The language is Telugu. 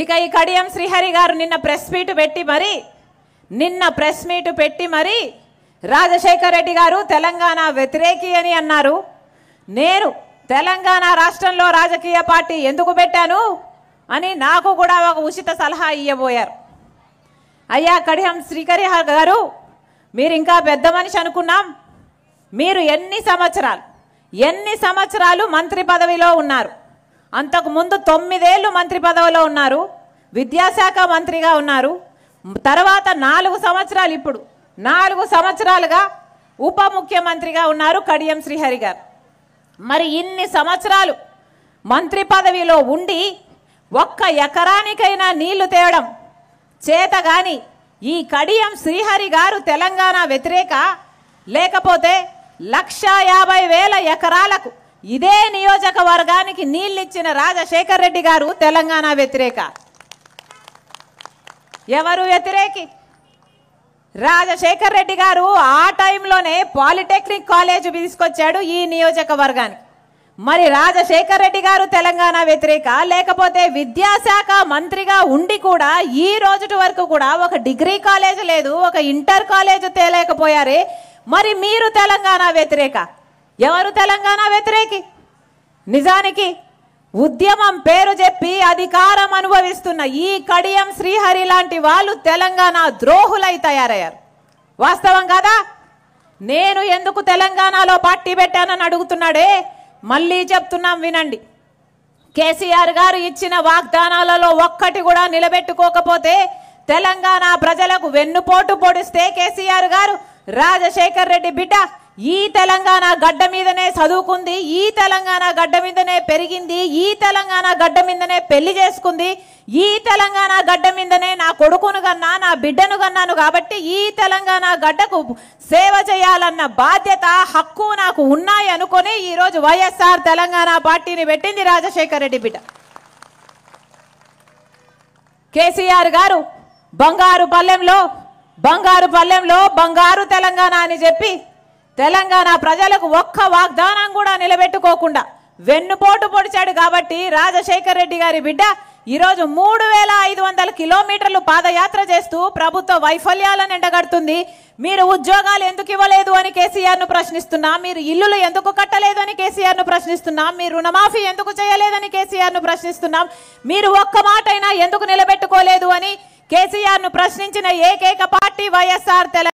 ఇక ఈ కడియం శ్రీహరి గారు నిన్న ప్రెస్ మీట్ పెట్టి మరి నిన్న ప్రెస్ మీట్ పెట్టి మరి రాజశేఖర్ రెడ్డి గారు తెలంగాణ వ్యతిరేకి అని అన్నారు నేను తెలంగాణ రాష్ట్రంలో రాజకీయ పార్టీ ఎందుకు పెట్టాను అని నాకు కూడా ఒక ఉచిత సలహా ఇయ్యబోయారు అయ్యా కడియం శ్రీకరి గారు మీరు ఇంకా పెద్ద మనిషి అనుకున్నాం మీరు ఎన్ని సంవత్సరాలు ఎన్ని సంవత్సరాలు మంత్రి పదవిలో ఉన్నారు అంతకుముందు తొమ్మిదేళ్ళు మంత్రి పదవిలో ఉన్నారు విద్యాశాఖ మంత్రిగా ఉన్నారు తర్వాత నాలుగు సంవత్సరాలు ఇప్పుడు నాలుగు సంవత్సరాలుగా ఉప ముఖ్యమంత్రిగా ఉన్నారు కడియం శ్రీహరి గారు మరి ఇన్ని సంవత్సరాలు మంత్రి పదవిలో ఉండి ఒక్క ఎకరానికైనా నీళ్లు తేవడం చేత గాని ఈ కడియం శ్రీహరి గారు తెలంగాణ వ్యతిరేక లేకపోతే లక్ష యాభై వేల ఎకరాలకు ఇదే నియోజకవర్గానికి నీళ్ళిచ్చిన రాజశేఖర్ రెడ్డి గారు తెలంగాణ వ్యతిరేక ఎవరు వ్యతిరేకి రాజశేఖర్ రెడ్డి గారు ఆ టైంలోనే పాలిటెక్నిక్ కాలేజ్ తీసుకొచ్చాడు ఈ నియోజకవర్గానికి మరి రాజశేఖర్ రెడ్డి గారు తెలంగాణ వ్యతిరేక లేకపోతే విద్యాశాఖ మంత్రిగా ఉండి కూడా ఈ రోజు వరకు కూడా ఒక డిగ్రీ కాలేజ్ లేదు ఒక ఇంటర్ కాలేజ్ తేలేకపోయారే మరి మీరు తెలంగాణ వ్యతిరేక ఎవరు తెలంగాణ వ్యతిరేకి నిజానికి ఉద్యమం పేరు చెప్పి అధికారం అనుభవిస్తున్న ఈ కడియం శ్రీహరి లాంటి వాళ్ళు తెలంగాణ ద్రోహులై తయారయ్యారు వాస్తవం కదా నేను ఎందుకు తెలంగాణలో పార్టీ పెట్టానని అడుగుతున్నాడే మళ్ళీ చెప్తున్నాం వినండి కేసీఆర్ గారు ఇచ్చిన వాగ్దానాలలో ఒక్కటి కూడా నిలబెట్టుకోకపోతే తెలంగాణ ప్రజలకు వెన్నుపోటు పొడిస్తే కేసీఆర్ గారు రాజశేఖర్ రెడ్డి బిడ్డ ఈ తెలంగాణ గడ్డ మీదనే చదువుకుంది ఈ తెలంగాణ గడ్డ మీదనే పెరిగింది ఈ తెలంగాణ గడ్డ మీదనే పెళ్లి చేసుకుంది ఈ తెలంగాణ గడ్డ మీదనే నా కొడుకును కన్నా నా బిడ్డను కన్నాను కాబట్టి ఈ తెలంగాణ గడ్డకు సేవ చేయాలన్న బాధ్యత హక్కు నాకు ఉన్నాయి అనుకొని ఈరోజు వైఎస్ఆర్ తెలంగాణ పార్టీని పెట్టింది రాజశేఖర రెడ్డి బిడ్డ కేసీఆర్ గారు బంగారు పల్లెంలో బంగారు పల్లెంలో బంగారు తెలంగాణ అని చెప్పి తెలంగాణ ప్రజలకు ఒక్క వాగ్దానం కూడా నిలబెట్టుకోకుండా వెన్నుపోటు పొడిచాడు కాబట్టి రాజశేఖర్ రెడ్డి గారి బిడ్డ ఈరోజు మూడు వేల ఐదు వందల కిలోమీటర్లు పాదయాత్ర చేస్తూ ప్రభుత్వ వైఫల్యాలను ఎండగడుతుంది మీరు ఉద్యోగాలు ఎందుకు ఇవ్వలేదు అని కేసీఆర్ ను ప్రశ్నిస్తున్నా మీరు ఇల్లులు ఎందుకు కట్టలేదు అని ను ప్రశ్నిస్తున్నాం మీరు రుణమాఫీ ఎందుకు చేయలేదని ను ప్రశ్నిస్తున్నాం మీరు ఒక్క మాటైనా ఎందుకు నిలబెట్టుకోలేదు అని కేసీఆర్ను ప్రశ్నించిన ఏకైక పార్టీ వైఎస్ఆర్ తెలంగాణ